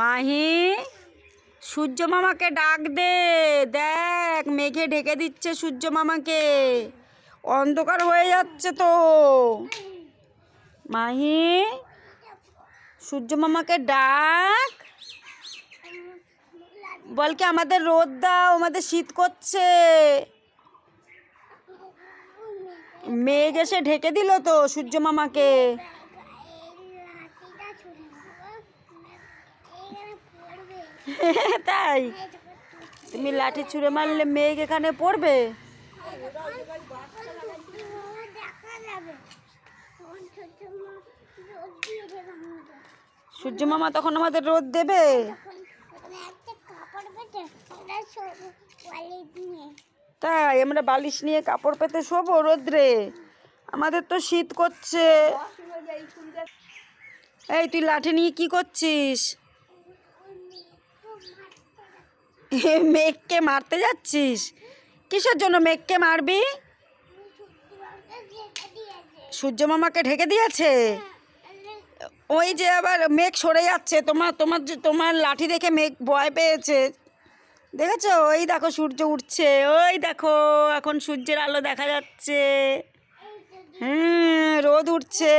মাহি সূর্য মামাকে ডাক দে দেখ মেঘে ঢেকে দিচ্ছে সূর্য মামাকে অন্ধকার হয়ে যাচ্ছে তো মাহি সূর্য মামাকে ডাক বলকে আমাদের রোদ দাও আমাদের শীত করছে মেঘ এসে ঢেকে দিল তো সূর্য মামাকে তাই তুমি লাঠি ছুঁড়ে মারলে মেঘ এখানে পড়বে সূর্য মামা তখন আমাদের রোদ দেবে তাই আমরা বালিশ নিয়ে কাপড় পেতে শোবো রোদ্রে আমাদের তো শীত করছে এই তুই লাঠি নিয়ে কি করছিস মেঘকে মারতে যাচ্ছিস কিসের জন্য মেঘকে মারবি সূর্য মামাকে ঢেকে দিয়েছে ওই যে আবার মেঘ সরে যাচ্ছে তোমার তোমার তোমার লাঠি দেখে মেঘ ভয় পেয়েছে দেখেছো ওই দেখো সূর্য উঠছে ওই দেখো এখন সূর্যের আলো দেখা যাচ্ছে হুম হ্যাঁ, রোদ উঠছে